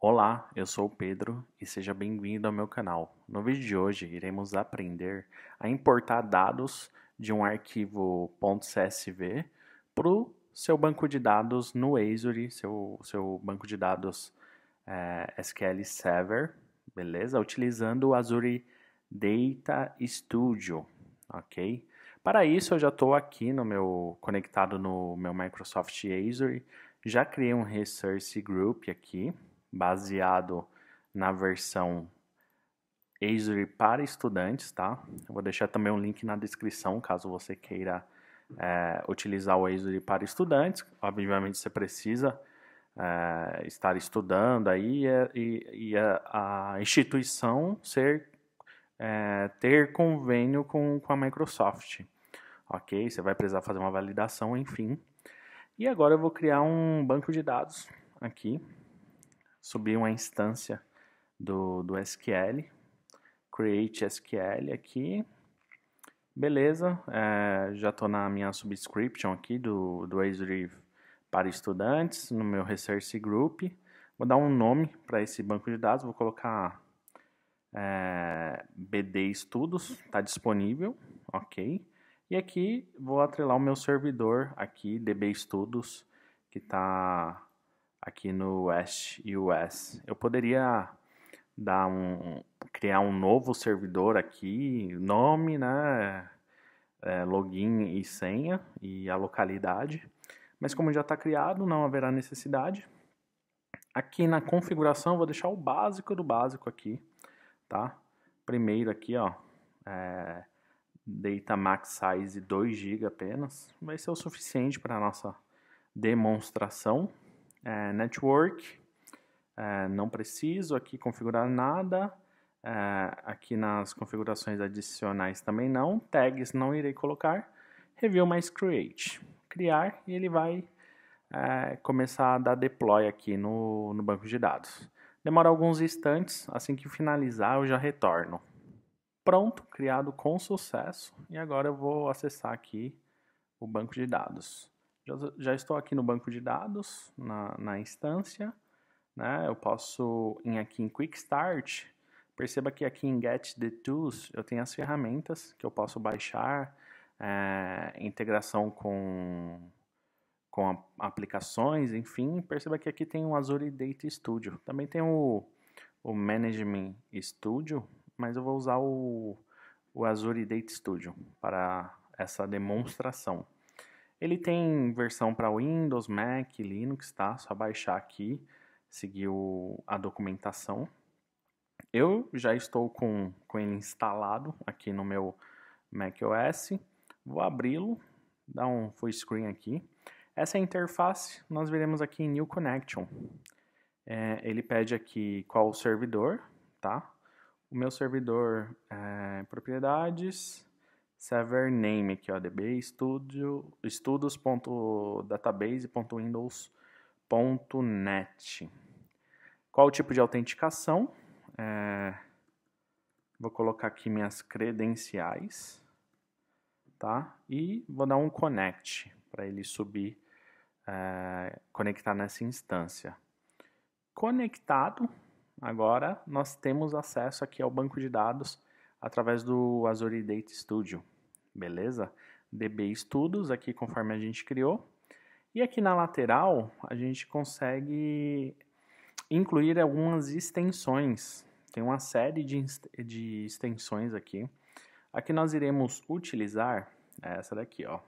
Olá, eu sou o Pedro e seja bem-vindo ao meu canal. No vídeo de hoje iremos aprender a importar dados de um arquivo .csv para o seu banco de dados no Azure, seu, seu banco de dados é, eh, SQL Server, beleza? Utilizando o Azure Data Studio, ok? Para isso eu já estou aqui no meu conectado no meu Microsoft Azure, já criei um Resource Group aqui, baseado na versão Azure para estudantes, tá? Eu vou deixar também um link na descrição caso você queira é, utilizar o Azure para estudantes. Obviamente você precisa é, estar estudando aí e, é, e a, é a, instituição ser é, ter convênio com, com a Microsoft, ok? Você vai precisar fazer uma validação, enfim. E agora eu vou criar um banco de dados aqui subir uma instância do, do SQL, create SQL aqui, beleza, é, já estou na minha subscription aqui do, do Azure para estudantes, no meu Research Group, vou dar um nome para esse banco de dados, vou colocar é, BD Estudos, está disponível, ok, e aqui vou atrelar o meu servidor aqui, DB Estudos, que está aqui no West US. Eu poderia dar um, criar um novo servidor aqui, nome, né, é, login e senha e a localidade. Mas como já está criado, não haverá necessidade. Aqui na configuração, vou deixar o básico do básico aqui, tá? Primeiro aqui, ó, é, data max size 2 GB apenas. Vai ser o suficiente para a nossa demonstração é, network, é, não preciso aqui configurar nada, é, aqui nas configurações adicionais também não, tags não irei colocar, review mais create, criar e ele vai é, começar a dar deploy aqui no, no banco de dados. Demora alguns instantes, assim que finalizar eu já retorno. Pronto, criado com sucesso e agora eu vou acessar aqui o banco de dados. Já, estou aqui no banco de dados, na, na instância. Né? Eu posso ir aqui em Quick Start. Perceba que aqui em Get the Tools eu tenho as ferramentas que eu posso baixar, é, integração com, com a, aplicações, enfim. Perceba que aqui tem o Azure Data Studio. Também tem o, o Management Studio, mas eu vou usar o, o Azure Data Studio para essa demonstração. Ele tem versão para Windows, Mac, Linux, tá? Só baixar aqui, seguir o, a documentação. Eu já estou com, com ele instalado aqui no meu macOS. Vou abri-lo, dar um full screen aqui. Essa é interface nós veremos aqui em New Connection. É, ele pede aqui qual o servidor, tá? O meu servidor é propriedades, server name aqui, ó, db studio, estudos.database.windows.net. Qual o tipo de autenticação? É, vou colocar aqui minhas credenciais, tá? E vou dar um connect para ele subir, é, conectar nessa instância. Conectado, agora nós temos acesso aqui ao banco de dados através do Azure Data Studio, beleza? DB Estudos aqui conforme a gente criou. E aqui na lateral a gente consegue incluir algumas extensões. Tem uma série de, de extensões aqui. Aqui nós iremos utilizar essa daqui, ó.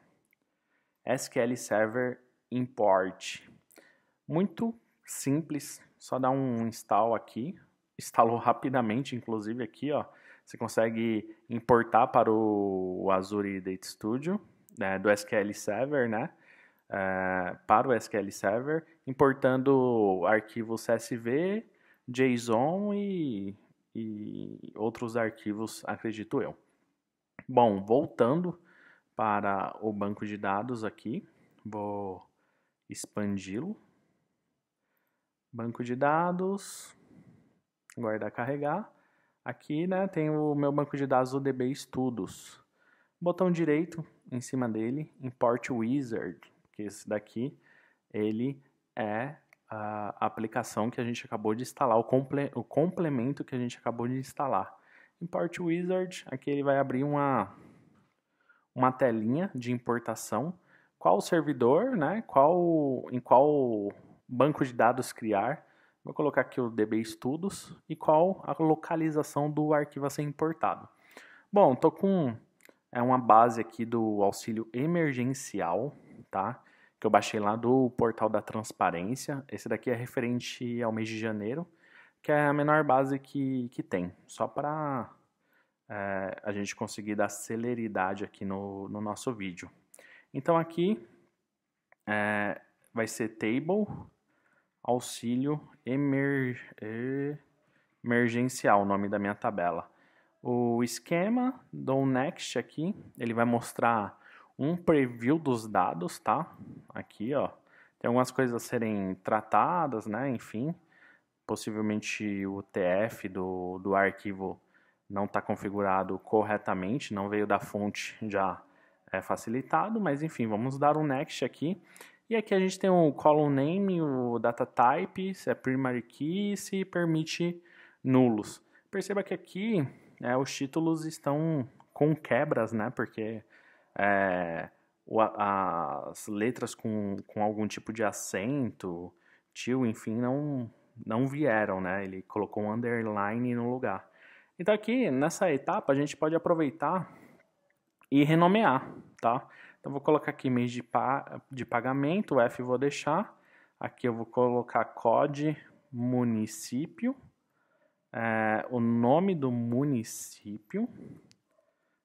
SQL Server Import. Muito simples, só dá um install aqui. Instalou rapidamente, inclusive aqui, ó. Você consegue importar para o Azure Data Studio, né, do SQL Server, né? Eh, para o SQL Server, importando arquivos CSV, JSON e, e outros arquivos, acredito eu. Bom, voltando para o banco de dados aqui, vou expandi-lo. Banco de dados, guardar carregar. Aqui né, tem o meu banco de dados ODB Estudos. Botão direito em cima dele, Import Wizard, que esse daqui ele é a aplicação que a gente acabou de instalar, o, comple o complemento que a gente acabou de instalar. Import Wizard, aqui ele vai abrir uma, uma telinha de importação, qual servidor, né, qual, em qual banco de dados criar, Vou colocar aqui o DB Estudos e qual a localização do arquivo a ser importado. Bom, estou com é uma base aqui do auxílio emergencial, tá? Que eu baixei lá do portal da transparência. Esse daqui é referente ao mês de janeiro, que é a menor base que, que tem, só para é, a gente conseguir dar celeridade aqui no, no nosso vídeo. Então aqui é, vai ser table auxílio emer, eh, emergencial, o nome da minha tabela. O esquema do next aqui, ele vai mostrar um preview dos dados, tá? Aqui, ó. Tem algumas coisas a serem tratadas, né? Enfim, possivelmente o TF do, do arquivo não está configurado corretamente, não veio da fonte já é, facilitado, mas enfim, vamos dar um next aqui e aqui a gente tem o column name, o data type, se é primary key, se permite nulos. Perceba que aqui né, os títulos estão com quebras, né? Porque é, o, a, as letras com, com algum tipo de acento, tio, enfim, não, não vieram, né? Ele colocou um underline no lugar. Então aqui, nessa etapa, a gente pode aproveitar e renomear, tá? Então vou colocar aqui mês de, pa de pagamento, o F vou deixar. Aqui eu vou colocar COD município, é, o nome do município,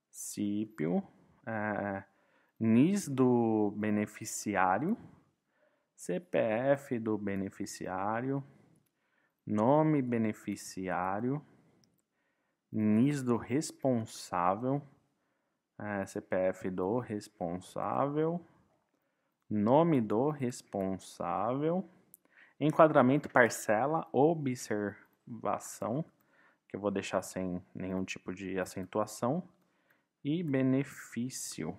cípio, é, NIS do beneficiário, CPF do beneficiário, nome beneficiário, NIS do responsável, é, CPF do responsável, nome do responsável, enquadramento, parcela, observação, que eu vou deixar sem nenhum tipo de acentuação, e benefício.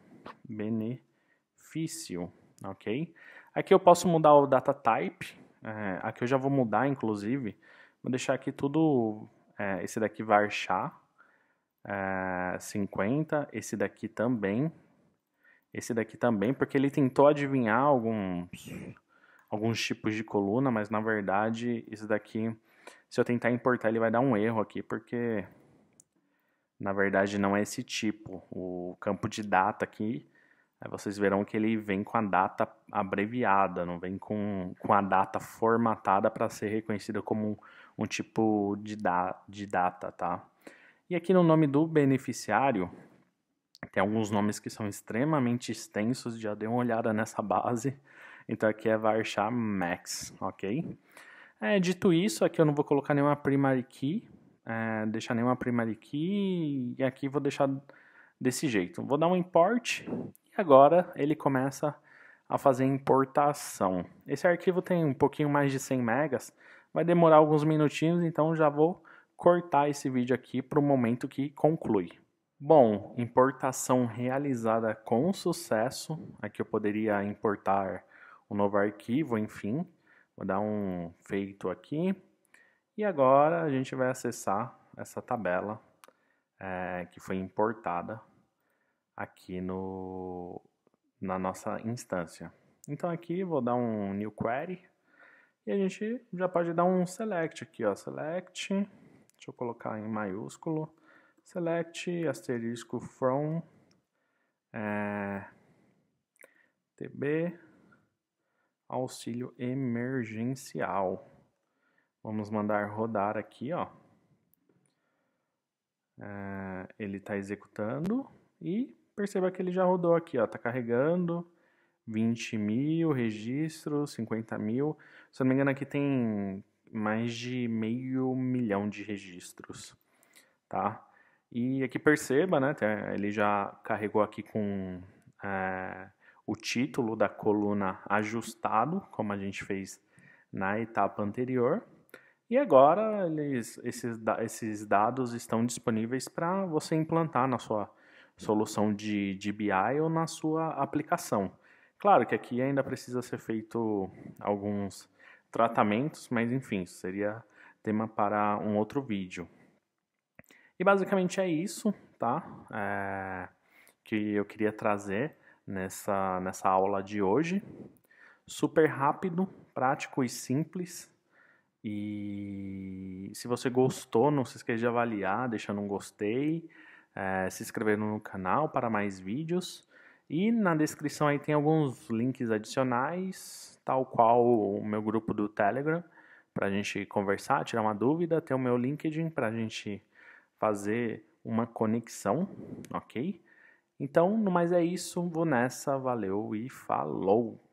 Benefício, ok? Aqui eu posso mudar o data type, é, aqui eu já vou mudar, inclusive, vou deixar aqui tudo, é, esse daqui varchar, uh, ah, 50, esse daqui também. Esse daqui também, porque ele tentou adivinhar alguns, alguns tipos de coluna, mas na verdade esse daqui, se eu tentar importar, ele vai dar um erro aqui, porque na verdade não é esse tipo. O campo de data aqui, vocês verão que ele vem com a data abreviada, não vem com, com a data formatada para ser reconhecida como um, um tipo de, da, de data, tá? E aqui no nome do beneficiário, tem alguns nomes que são extremamente extensos, já dei uma olhada nessa base. Então aqui é varchar max, ok? É, dito isso, aqui eu não vou colocar nenhuma primary key, é, deixar nenhuma primary key, e aqui vou deixar desse jeito. Vou dar um import, e agora ele começa a fazer importação. Esse arquivo tem um pouquinho mais de 100 megas, vai demorar alguns minutinhos, então já vou cortar esse vídeo aqui para o momento que conclui. Bom, importação realizada com sucesso. Aqui eu poderia importar um novo arquivo, enfim. Vou dar um feito aqui. E agora a gente vai acessar essa tabela é, que foi importada aqui no, na nossa instância. Então aqui vou dar um new query e a gente já pode dar um select aqui, ó, select deixa eu colocar em maiúsculo, select asterisco from é, TB auxílio emergencial. Vamos mandar rodar aqui, ó. É, ele está executando e perceba que ele já rodou aqui, ó, Está carregando. 20 mil registros, 50 mil. Se eu não me engano, aqui tem mais de meio milhão de registros, tá? E aqui é perceba, né, ele já carregou aqui com é, o título da coluna ajustado, como a gente fez na etapa anterior. E agora eles, esses, esses dados estão disponíveis para você implantar na sua solução de, de BI ou na sua aplicação. Claro que aqui ainda precisa ser feito alguns tratamentos, mas enfim, isso seria tema para um outro vídeo. E basicamente é isso, tá? É, que eu queria trazer nessa, nessa aula de hoje. Super rápido, prático e simples. E se você gostou, não se esqueça de avaliar, deixando um gostei, é, se inscrever no canal para mais vídeos. E na descrição aí tem alguns links adicionais, tal qual o meu grupo do Telegram, para a gente conversar, tirar uma dúvida. Tem o meu LinkedIn para a gente fazer uma conexão, ok? Então, no mais é isso, vou nessa, valeu e falou!